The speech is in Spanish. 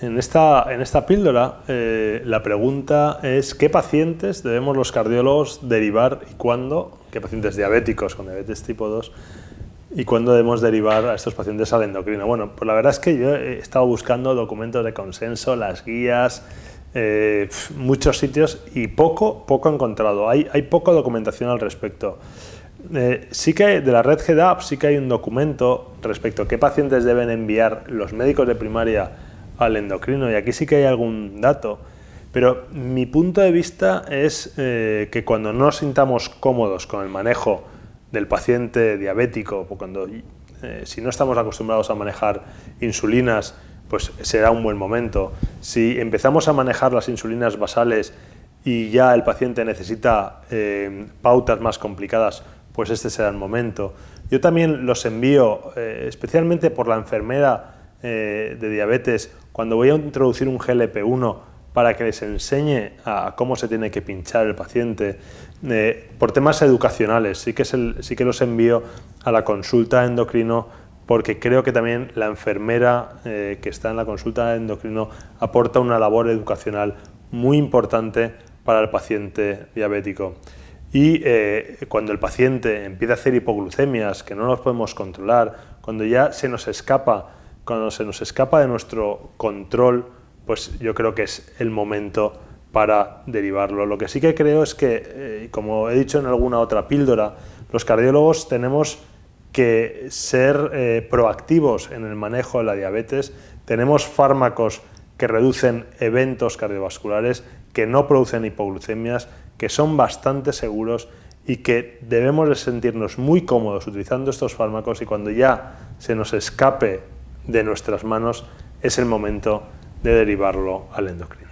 En esta, en esta píldora eh, la pregunta es ¿qué pacientes debemos los cardiólogos derivar y cuándo? ¿Qué pacientes diabéticos con diabetes tipo 2? ¿Y cuándo debemos derivar a estos pacientes al endocrino? Bueno, pues la verdad es que yo he estado buscando documentos de consenso, las guías, eh, muchos sitios y poco, poco he encontrado. Hay, hay poca documentación al respecto. Eh, sí que de la red GDAP sí que hay un documento respecto a qué pacientes deben enviar los médicos de primaria al endocrino. Y aquí sí que hay algún dato. Pero mi punto de vista es eh, que cuando no nos sintamos cómodos con el manejo del paciente diabético, cuando, eh, si no estamos acostumbrados a manejar insulinas, pues será un buen momento. Si empezamos a manejar las insulinas basales y ya el paciente necesita eh, pautas más complicadas, pues este será el momento. Yo también los envío, especialmente por la enfermera, eh, de diabetes, cuando voy a introducir un GLP-1 para que les enseñe a cómo se tiene que pinchar el paciente, eh, por temas educacionales, sí que, los envío a la consulta endocrino porque creo que también la enfermera eh, que está en la consulta endocrino aporta una labor educacional muy importante para el paciente diabético. Y cuando el paciente empieza a hacer hipoglucemias que no nos podemos controlar, cuando ya se nos escapa cuando se nos escapa de nuestro control, pues yo creo que es el momento para derivarlo. Lo que sí que creo es que, eh, como he dicho en alguna otra píldora, los cardiólogos tenemos que ser eh, proactivos en el manejo de la diabetes, tenemos fármacos que reducen eventos cardiovasculares, que no producen hipoglucemias, que son bastante seguros y que debemos de sentirnos muy cómodos utilizando estos fármacos y cuando ya se nos escape de nuestras manos, es el momento de derivarlo al endocrino.